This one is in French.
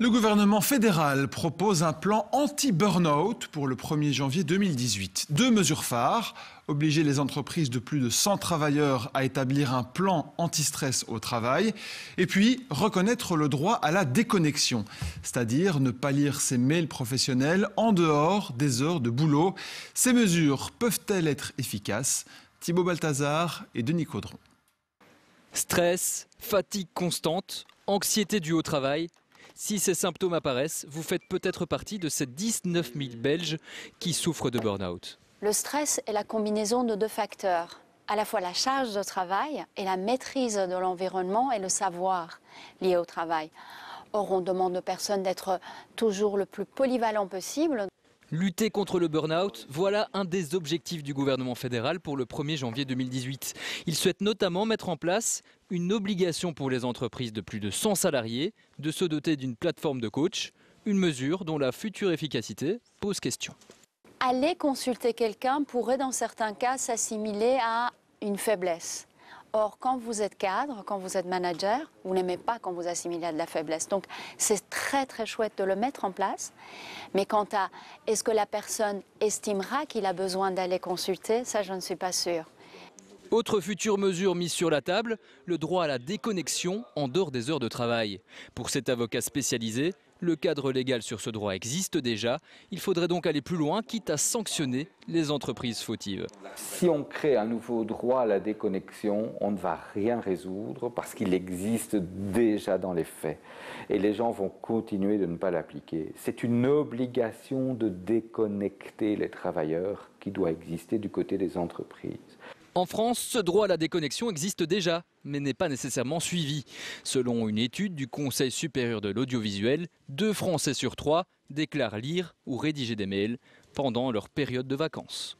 Le gouvernement fédéral propose un plan anti-burnout pour le 1er janvier 2018. Deux mesures phares, obliger les entreprises de plus de 100 travailleurs à établir un plan anti-stress au travail, et puis reconnaître le droit à la déconnexion, c'est-à-dire ne pas lire ses mails professionnels en dehors des heures de boulot. Ces mesures peuvent-elles être efficaces Thibaut Balthazar et Denis Caudron. Stress, fatigue constante, anxiété due au travail, si ces symptômes apparaissent, vous faites peut-être partie de ces 19 000 Belges qui souffrent de burn-out. Le stress est la combinaison de deux facteurs à la fois la charge de travail et la maîtrise de l'environnement et le savoir lié au travail. Or, on demande aux personnes d'être toujours le plus polyvalent possible. Lutter contre le burn-out, voilà un des objectifs du gouvernement fédéral pour le 1er janvier 2018. Il souhaite notamment mettre en place une obligation pour les entreprises de plus de 100 salariés de se doter d'une plateforme de coach, une mesure dont la future efficacité pose question. Aller consulter quelqu'un pourrait dans certains cas s'assimiler à une faiblesse. Or, quand vous êtes cadre, quand vous êtes manager, vous n'aimez pas quand vous assimilez à de la faiblesse. Donc, c'est très très chouette de le mettre en place. Mais quant à est-ce que la personne estimera qu'il a besoin d'aller consulter, ça, je ne suis pas sûre. Autre future mesure mise sur la table, le droit à la déconnexion en dehors des heures de travail. Pour cet avocat spécialisé, le cadre légal sur ce droit existe déjà. Il faudrait donc aller plus loin, quitte à sanctionner les entreprises fautives. Si on crée un nouveau droit à la déconnexion, on ne va rien résoudre parce qu'il existe déjà dans les faits. Et les gens vont continuer de ne pas l'appliquer. C'est une obligation de déconnecter les travailleurs qui doit exister du côté des entreprises. En France, ce droit à la déconnexion existe déjà, mais n'est pas nécessairement suivi. Selon une étude du Conseil supérieur de l'audiovisuel, deux Français sur trois déclarent lire ou rédiger des mails pendant leur période de vacances.